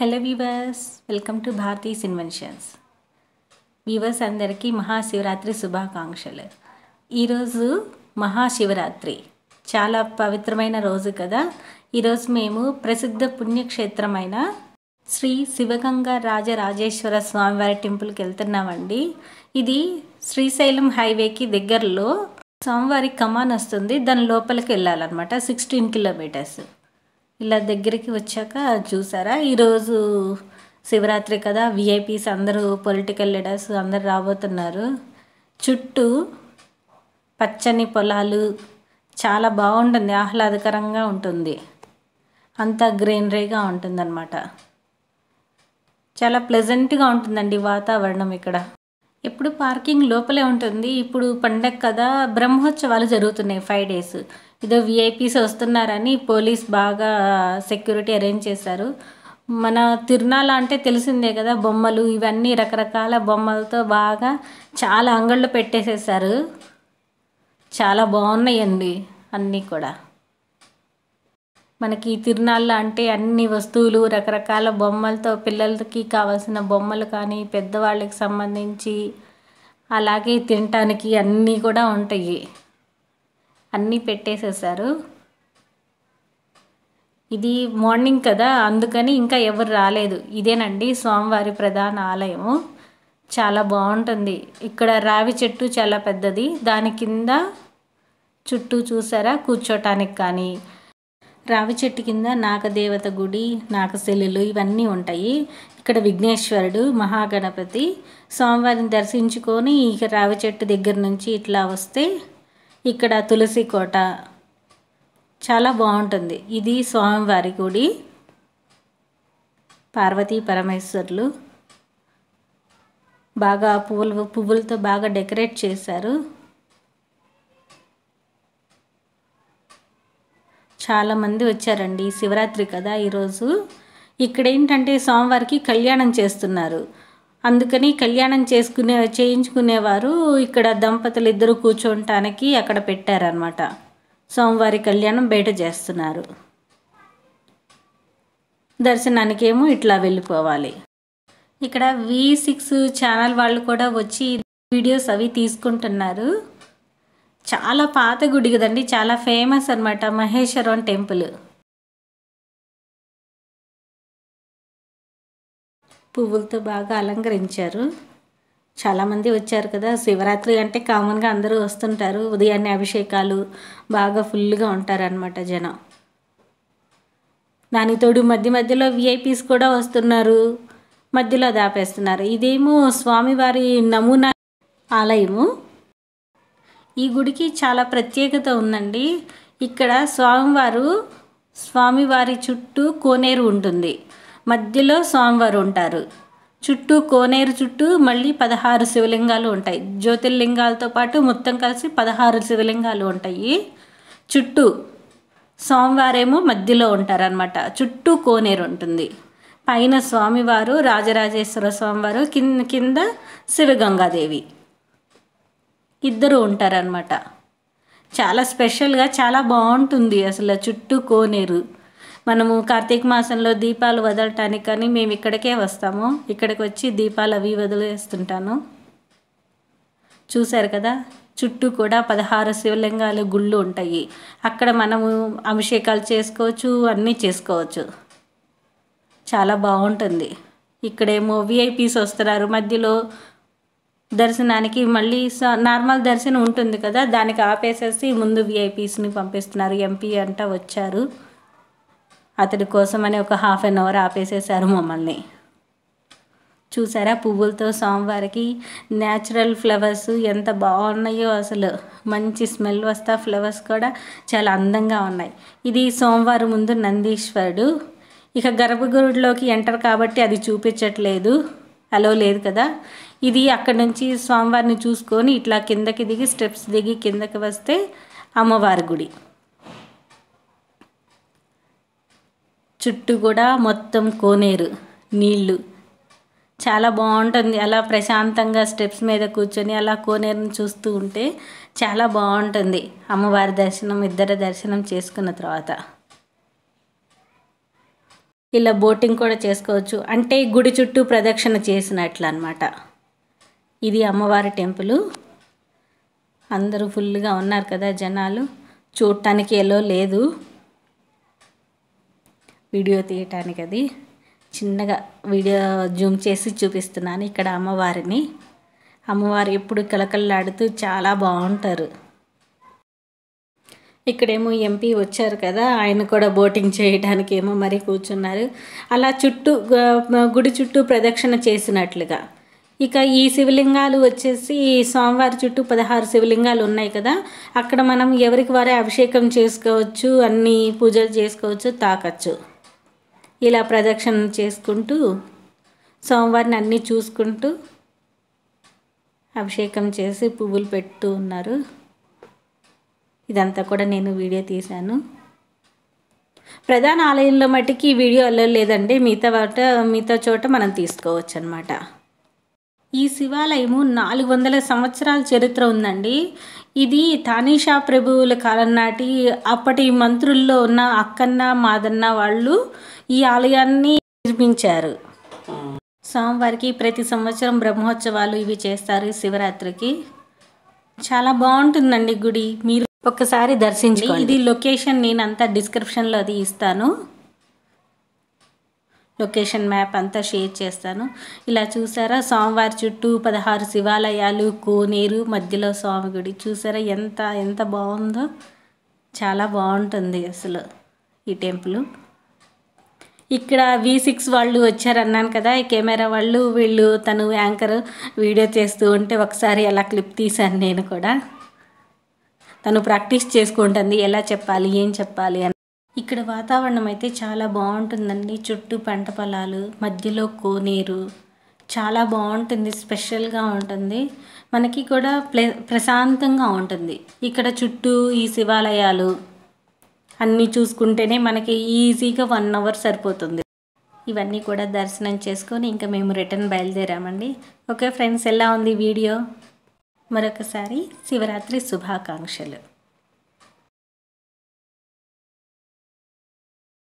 hello viewers welcome to Bharathi's inventions viewers అందరికీ మహాశివరాత్రి శుభాకాంక్షలు ఈరోజు మహాశివరాత్రి చాలా పవిత్రమైన రోజు కదా ఈరోజు మేము ప్రసిద్ధ పుణ్యక్షేత్రమైన శ్రీ శివగంగా రాజరాజేశ్వర స్వామివారి టెంపుల్కి వెళ్తున్నామండి ఇది శ్రీశైలం హైవేకి దగ్గరలో స్వామివారి కమాన్ వస్తుంది దాని లోపలికి వెళ్ళాలన్నమాట సిక్స్టీన్ కిలోమీటర్స్ ఇలా దగ్గరికి వచ్చాక చూసారా ఈరోజు శివరాత్రి కదా విఐపీస్ అందరూ పొలిటికల్ లీడర్స్ అందరు రాబోతున్నారు చుట్టూ పచ్చని పొలాలు చాలా బాగుంటుంది ఆహ్లాదకరంగా ఉంటుంది అంతా గ్రీనరీగా ఉంటుందన్నమాట చాలా ప్లెజెంట్గా ఉంటుందండి వాతావరణం ఇక్కడ ఎప్పుడు పార్కింగ్ లోపలే ఉంటుంది ఇప్పుడు పండగ కదా బ్రహ్మోత్సవాలు జరుగుతున్నాయి ఫైవ్ డేస్ ఏదో విఐపీస్ వస్తున్నారని పోలీస్ బాగా సెక్యూరిటీ అరేంజ్ చేశారు మన తిరునాళ అంటే తెలిసిందే కదా బొమ్మలు ఇవన్నీ రకరకాల బొమ్మలతో బాగా చాలా అంగళ్ళు పెట్టేసేసారు చాలా బాగున్నాయండి అన్నీ కూడా మనకి తిరునాళ్ళ అంటే అన్ని వస్తువులు రకరకాల బొమ్మలతో పిల్లలకి కావాల్సిన బొమ్మలు కానీ పెద్దవాళ్ళకి సంబంధించి అలాగే తినటానికి అన్నీ కూడా ఉంటాయి అన్నీ పెట్టేసేసారు ఇది మార్నింగ్ కదా అందుకని ఇంకా ఎవరు రాలేదు ఇదేనండి స్వామివారి ప్రధాన ఆలయము చాలా బాగుంటుంది ఇక్కడ రావి చెట్టు చాలా పెద్దది దాని కింద చుట్టూ చూసారా కూర్చోటానికి కానీ రావి చెట్టు కింద నాగదేవత గుడి నాగశిల్లులు ఇవన్నీ ఉంటాయి ఇక్కడ విఘ్నేశ్వరుడు మహాగణపతి స్వామివారిని దర్శించుకొని ఇక రావి చెట్టు దగ్గర నుంచి ఇట్లా వస్తే ఇక్కడ తులసి కోట చాలా బాగుంటుంది ఇది స్వామివారి గుడి పార్వతీ పరమేశ్వర్లు బాగా పువ్వులు పువ్వులతో బాగా డెకరేట్ చేశారు చాలామంది వచ్చారండి శివరాత్రి కదా ఈరోజు ఇక్కడ ఏంటంటే స్వామివారికి కళ్యాణం చేస్తున్నారు అందుకని కళ్యాణం చేసుకునే చేయించుకునేవారు ఇక్కడ దంపతులు ఇద్దరు కూర్చోటానికి అక్కడ పెట్టారనమాట సోమవారి కళ్యాణం బయట చేస్తున్నారు దర్శనానికేమో ఇట్లా వెళ్ళిపోవాలి ఇక్కడ వి సిక్స్ ఛానల్ వాళ్ళు కూడా వచ్చి వీడియోస్ అవి తీసుకుంటున్నారు చాలా పాత గుడి కదండి చాలా ఫేమస్ అనమాట మహేశ్వరం టెంపుల్ పువ్వులతో బాగా అలంకరించారు చాలామంది వచ్చారు కదా శివరాత్రి అంటే కామన్గా అందరూ వస్తుంటారు ఉదయాన్నే అభిషేకాలు బాగా ఫుల్గా ఉంటారనమాట జనం దానితోడు మధ్య మధ్యలో విఐపీస్ కూడా వస్తున్నారు మధ్యలో దాపేస్తున్నారు ఇదేమో స్వామివారి నమూనా ఆలయము ఈ గుడికి చాలా ప్రత్యేకత ఉందండి ఇక్కడ స్వామివారు స్వామివారి చుట్టూ కోనేరు ఉంటుంది మధ్యలో స్వామివారు ఉంటారు చుట్టూ కోనేరు చుట్టూ మళ్ళీ పదహారు శివలింగాలు ఉంటాయి జ్యోతిర్లింగాలతో పాటు మొత్తం కలిసి పదహారు శివలింగాలు ఉంటాయి చుట్టూ స్వామివారేమో మధ్యలో ఉంటారనమాట చుట్టూ కోనేరు ఉంటుంది పైన స్వామివారు రాజరాజేశ్వర స్వామివారు కింద కింద శివగంగాదేవి ఇద్దరు ఉంటారనమాట చాలా స్పెషల్గా చాలా బాగుంటుంది అసలు చుట్టూ కోనేరు మనము కార్తీక మాసంలో దీపాలు వదలటానికి కానీ మేము ఇక్కడికే వస్తాము ఇక్కడికి వచ్చి దీపాలు అవి వదిలేస్తుంటాను చూశారు కదా చుట్టూ కూడా పదహారు శివలింగాలు గుళ్ళు ఉంటాయి అక్కడ మనము అభిషేకాలు చేసుకోవచ్చు అన్నీ చేసుకోవచ్చు చాలా బాగుంటుంది ఇక్కడేమో విఐపీస్ వస్తున్నారు మధ్యలో దర్శనానికి మళ్ళీ నార్మల్ దర్శనం ఉంటుంది కదా దానికి ఆపేసేసి ముందు విఐపీస్ని పంపిస్తున్నారు ఎంపీ అంట వచ్చారు అతడి కోసం అని ఒక హాఫ్ అన్ అవర్ ఆపేసేశారు మమ్మల్ని చూసారా పువ్వులతో సోమవారికి న్యాచురల్ ఫ్లవర్స్ ఎంత బాగున్నాయో అసలు మంచి స్మెల్ వస్తా ఫ్లవర్స్ కూడా చాలా అందంగా ఉన్నాయి ఇది సోమవారం ముందు నందీశ్వరుడు ఇక గర్భగుడిలోకి ఎంటర్ కాబట్టి అది చూపించట్లేదు అలో లేదు కదా ఇది అక్కడ నుంచి స్వామివారిని చూసుకొని ఇట్లా కిందకి దిగి స్టెప్స్ దిగి కిందకి వస్తే అమ్మవారి గుడి చుట్టూ కూడా మొత్తం కోనేరు నీళ్ళు చాలా బాగుంటుంది అలా ప్రశాంతంగా స్టెప్స్ మీద కూర్చొని అలా కోనేరుని చూస్తూ ఉంటే చాలా బాగుంటుంది అమ్మవారి దర్శనం ఇద్దరు దర్శనం చేసుకున్న తర్వాత ఇలా బోటింగ్ కూడా చేసుకోవచ్చు అంటే గుడి చుట్టూ ప్రదక్షిణ చేసినట్లు అనమాట ఇది అమ్మవారి టెంపుల్ అందరూ ఫుల్గా ఉన్నారు కదా జనాలు చూడటానికి ఎలో లేదు వీడియో తీయటానికి అది చిన్నగా వీడియో జూమ్ చేసి చూపిస్తున్నాను ఇక్కడ అమ్మవారిని అమ్మవారు ఎప్పుడు కలకల్లాడుతూ చాలా బాగుంటారు ఇక్కడేమో ఎంపీ వచ్చారు కదా ఆయన కూడా బోటింగ్ చేయడానికి ఏమో మరీ కూర్చున్నారు అలా చుట్టూ గుడి చుట్టూ ప్రదక్షిణ చేసినట్లుగా ఇక ఈ శివలింగాలు వచ్చేసి సోమవారి చుట్టూ పదహారు శివలింగాలు ఉన్నాయి కదా అక్కడ మనం ఎవరికి వారే అభిషేకం చేసుకోవచ్చు అన్ని పూజలు చేసుకోవచ్చు తాకచ్చు ఇలా ప్రదక్షిణ చేసుకుంటూ సోమవారిని అన్నీ చూసుకుంటూ అభిషేకం చేసి పువ్వులు పెడుతూ ఉన్నారు ఇదంతా కూడా నేను వీడియో తీశాను ప్రధాన ఆలయంలో మటుకి ఈ వీడియో అల్లలేదండి మిగతా వాట మిగతా చోట మనం తీసుకోవచ్చు అనమాట ఈ శివాలయము నాలుగు వందల సంవత్సరాల చరిత్ర ఉందండి ఇది తానీషా ప్రభువుల కాలం నాటి అప్పటి మంత్రుల్లో ఉన్న అక్కన్న మాదన్న వాళ్ళు ఈ ఆలయాన్ని నిర్మించారు స్వామివారికి ప్రతి సంవత్సరం బ్రహ్మోత్సవాలు ఇవి చేస్తారు శివరాత్రికి చాలా బాగుంటుందండి గుడి మీరు ఒక్కసారి దర్శించి ఇది లొకేషన్ నేను అంతా డిస్క్రిప్షన్లో అది ఇస్తాను లొకేషన్ మ్యాప్ అంతా షేర్ చేస్తాను ఇలా చూసారా సోమవారి చుట్టూ పదహారు శివాలయాలు కోనేరు మధ్యలో స్వామి గుడి చూసారా ఎంత ఎంత బాగుందో చాలా బాగుంటుంది అసలు ఈ టెంపుల్ ఇక్కడ వి సిక్స్ వాళ్ళు వచ్చారన్నాను కదా ఈ కెమెరా వాళ్ళు వీళ్ళు తను యాంకర్ వీడియో చేస్తూ ఉంటే ఒకసారి అలా క్లిప్ తీశాను నేను కూడా తను ప్రాక్టీస్ చేసుకుంటుంది ఎలా చెప్పాలి ఏం చెప్పాలి అని ఇక్కడ వాతావరణం అయితే చాలా బాగుంటుందండి చుట్టూ పంట పొలాలు మధ్యలో కోనేరు చాలా బాగుంటుంది స్పెషల్గా ఉంటుంది మనకి కూడా ప్లే ప్రశాంతంగా ఉంటుంది ఇక్కడ చుట్టూ ఈ శివాలయాలు అన్నీ చూసుకుంటేనే మనకి ఈజీగా వన్ అవర్ సరిపోతుంది ఇవన్నీ కూడా దర్శనం చేసుకొని ఇంకా మేము రిటర్న్ బయలుదేరామండి ఓకే ఫ్రెండ్స్ ఎలా ఉంది వీడియో మరొకసారి శివరాత్రి శుభాకాంక్షలు